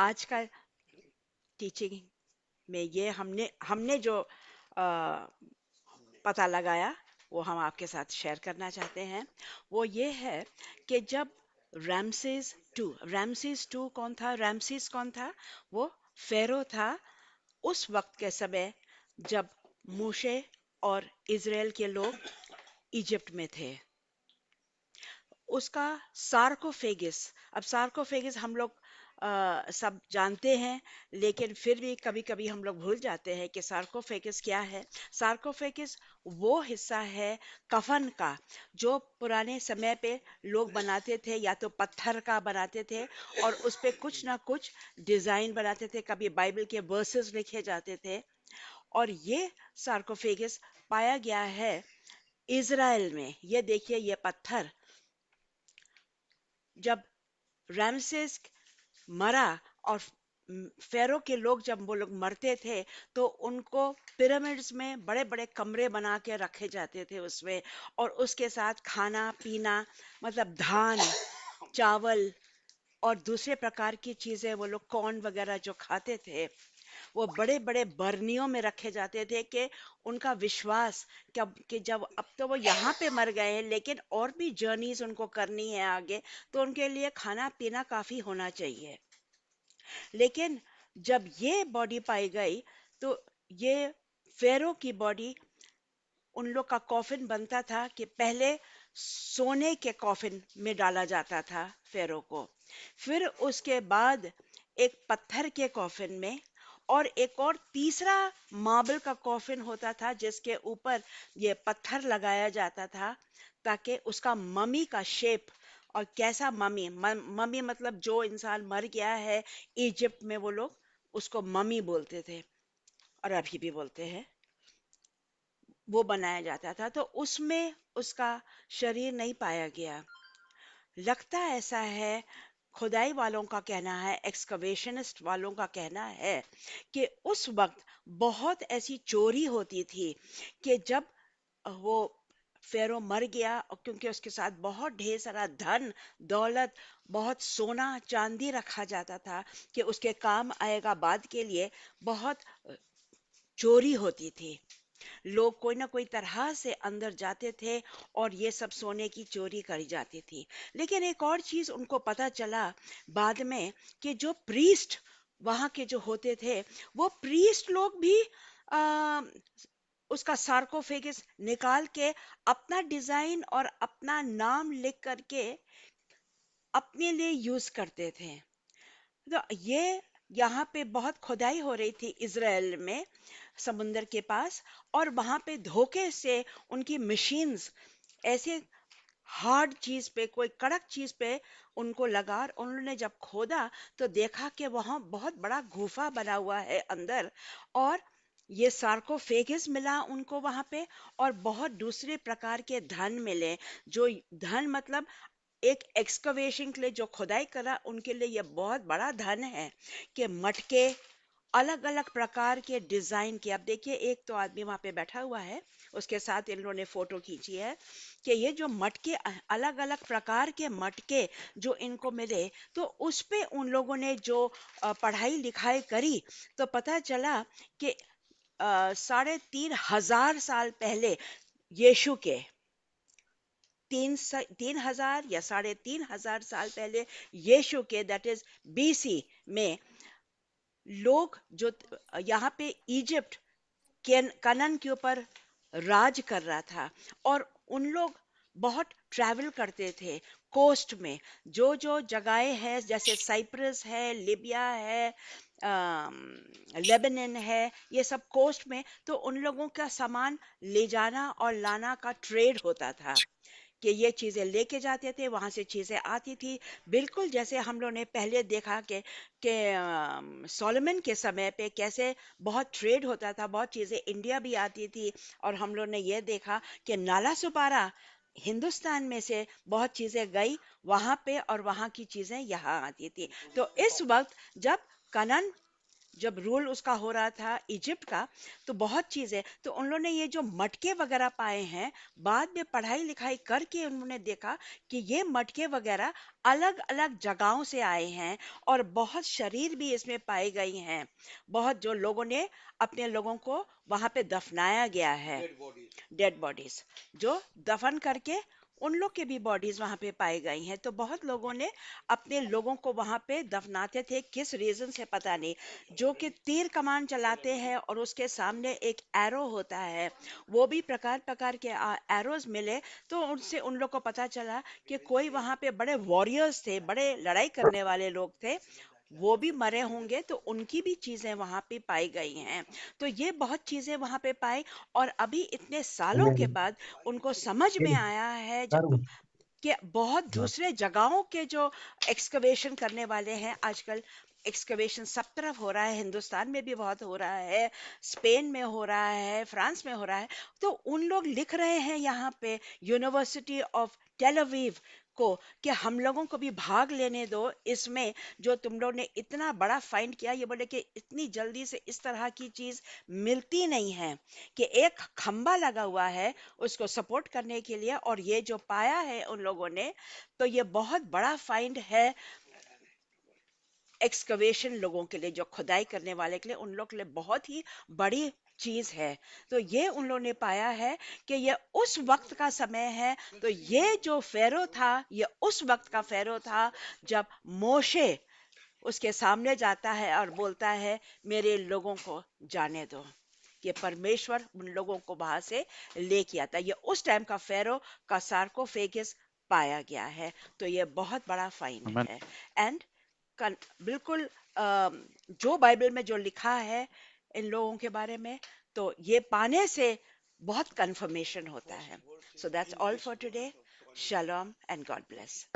आज का टीचिंग में ये हमने हमने जो आ, पता लगाया वो हम आपके साथ शेयर करना चाहते हैं वो ये है कि जब रैमसेस टू रैमसेस टू कौन था रैमसेस कौन था वो फेरो था उस वक्त के समय जब मूशे और इसराइल के लोग इजिप्ट में थे उसका सार्कोफेगिस अब सार्कोफेगिस हम लोग आ, सब जानते हैं लेकिन फिर भी कभी कभी हम लोग भूल जाते हैं कि सार्कोफेकिस क्या है सार्कोफेकिस वो हिस्सा है कफन का जो पुराने समय पे लोग बनाते थे या तो पत्थर का बनाते थे और उस पर कुछ ना कुछ डिज़ाइन बनाते थे कभी बाइबल के वर्सेस लिखे जाते थे और ये सार्कोफेगिस पाया गया है इसराइल में ये देखिए ये पत्थर जब रैमसेस्क मरा और फेरों के लोग जब वो लोग मरते थे तो उनको पिरामिड्स में बड़े बड़े कमरे बना के रखे जाते थे उसमें और उसके साथ खाना पीना मतलब धान चावल और दूसरे प्रकार की चीज़ें वो लोग कॉर्न वगैरह जो खाते थे वो बड़े बड़े बर्नियों में रखे जाते थे कि उनका विश्वास कि जब अब तो वो यहाँ पे मर गए हैं लेकिन और भी जर्नीज उनको करनी है आगे तो उनके लिए खाना पीना काफ़ी होना चाहिए लेकिन जब ये बॉडी पाई गई तो ये फेरो की बॉडी उन लोग का कॉफिन बनता था कि पहले सोने के कॉफिन में डाला जाता था फेरो को फिर उसके बाद एक पत्थर के कॉफिन में और एक और तीसरा मार्बल का कॉफिन होता था जिसके ऊपर ये पत्थर लगाया जाता था ताकि उसका मम्मी का शेप और कैसा ममी ममी मतलब जो इंसान मर गया है इजिप्ट में वो लोग उसको ममी बोलते थे और अभी भी बोलते हैं वो बनाया जाता था तो उसमें उसका शरीर नहीं पाया गया लगता ऐसा है खुदाई वालों का कहना है एक्सकवेशनिस्ट वालों का कहना है कि उस वक्त बहुत ऐसी चोरी होती थी कि जब वो फेरो मर गया और क्योंकि उसके साथ बहुत ढेर सारा धन दौलत बहुत सोना चांदी रखा जाता था कि उसके काम आएगा बाद के लिए बहुत चोरी होती थी लोग कोई ना कोई तरह से अंदर जाते थे और ये सब सोने की चोरी करी जाती थी लेकिन एक और चीज उनको पता चला बाद में कि जो प्रीस्ट वहाँ के जो होते थे वो प्रीस्ट लोग भी आ, उसका सार्कोफेगस निकाल के अपना डिजाइन और अपना नाम लिख करके अपने लिए यूज करते थे तो ये यहाँ पे बहुत खुदाई हो रही थी इसराइल में समुंदर के पास और वहां पे धोखे से उनकी मशीन्स ऐसे हार्ड चीज पे कोई कड़क चीज पे उनको लगा और उन्होंने जब खोदा तो देखा कि वहां बहुत बड़ा गुफा बना हुआ है अंदर और ये सार्कोफेगिस मिला उनको वहां पे और बहुत दूसरे प्रकार के धन मिले जो धन मतलब एक एक्सकवेशन के लिए जो खुदाई करा उनके लिए यह बहुत बड़ा धन है कि मटके अलग अलग प्रकार के डिजाइन के अब देखिए एक तो आदमी वहां पे बैठा हुआ है उसके साथ इन लोगों ने फोटो खींची है कि ये जो मटके अलग अलग प्रकार के मटके जो इनको मिले तो उस पे उन लोगों ने जो पढ़ाई लिखाई करी तो पता चला कि साढ़े तीन हजार साल पहले यीशु के तीन तीन हजार या साढ़े तीन हजार साल पहले यीशु के दैट इज बीसी में लोग जो यहाँ पे इजिप्ट कनन के ऊपर राज कर रहा था और उन लोग बहुत ट्रैवल करते थे कोस्ट में जो जो जगहें हैं जैसे साइप्रस है लिबिया है लेबनन है ये सब कोस्ट में तो उन लोगों का सामान ले जाना और लाना का ट्रेड होता था कि ये चीज़ें लेके जाते थे वहाँ से चीज़ें आती थी बिल्कुल जैसे हम लोगों ने पहले देखा कि के सोलोमन के समय पे कैसे बहुत ट्रेड होता था बहुत चीज़ें इंडिया भी आती थी और हम लोग ने ये देखा कि नाला सुपारा हिंदुस्तान में से बहुत चीज़ें गई वहां पे और वहां की चीज़ें यहाँ आती थी तो, तो इस वक्त जब कनन जब रूल उसका हो रहा था इजिप्ट का तो बहुत चीज़ें तो उन लोगों ने ये जो मटके वगैरह पाए हैं बाद में पढ़ाई लिखाई करके उन्होंने देखा कि ये मटके वगैरह अलग अलग जगहों से आए हैं और बहुत शरीर भी इसमें पाए गई हैं बहुत जो लोगों ने अपने लोगों को वहां पे दफनाया गया है डेड बॉडीज जो दफन करके उन लोग के भी बॉडीज वहाँ पे पाई गई हैं तो बहुत लोगों ने अपने लोगों को वहाँ पे दफनाते थे किस रीजन से पता नहीं जो कि तीर कमान चलाते हैं और उसके सामने एक एरो होता है वो भी प्रकार प्रकार के एरोज मिले तो उनसे उन लोग को पता चला कि कोई वहाँ पे बड़े वॉरियर्स थे बड़े लड़ाई करने वाले लोग थे वो भी मरे होंगे तो उनकी भी चीजें वहां पे पाई गई हैं तो ये बहुत चीजें वहां पे पाई और अभी इतने सालों के हम्म। बाद उनको समझ में हम्म। आया है जब कि बहुत हाँ। दूसरे जगहों के जो एक्सकवेशन करने वाले हैं आजकल एक्सकवेशन सब तरफ हो रहा है हिंदुस्तान में भी बहुत हो रहा है स्पेन में हो रहा है फ्रांस में हो रहा है तो उन लोग लिख रहे हैं यहाँ पे यूनिवर्सिटी ऑफ टेलवीव को कि हम लोगों को भी भाग लेने दो इसमें जो तुम लोग ने इतना बड़ा फाइंड किया ये बोले कि इतनी जल्दी से इस तरह की चीज़ मिलती नहीं है कि एक खंबा लगा हुआ है उसको सपोर्ट करने के लिए और ये जो पाया है उन लोगों ने तो ये बहुत बड़ा फाइंड है एक्सकवेशन लोगों के लिए जो खुदाई करने वाले के लिए उन लोग के लिए बहुत ही बड़ी चीज़ है तो ये उन लोगों ने पाया है कि ये उस वक्त का समय है तो ये जो फेरो था ये उस वक्त का फेरो था जब मोशे उसके सामने जाता है और बोलता है मेरे लोगों को जाने दो ये परमेश्वर उन लोगों को वहां से ले किया आता ये उस टाइम का फेरो का सार्कोफेगिस पाया गया है तो ये बहुत बड़ा फाइन है एंड बिल्कुल जो बाइबल में जो लिखा है इन लोगों के बारे में तो ये पाने से बहुत कंफर्मेशन होता है so that's all for today shalom and God bless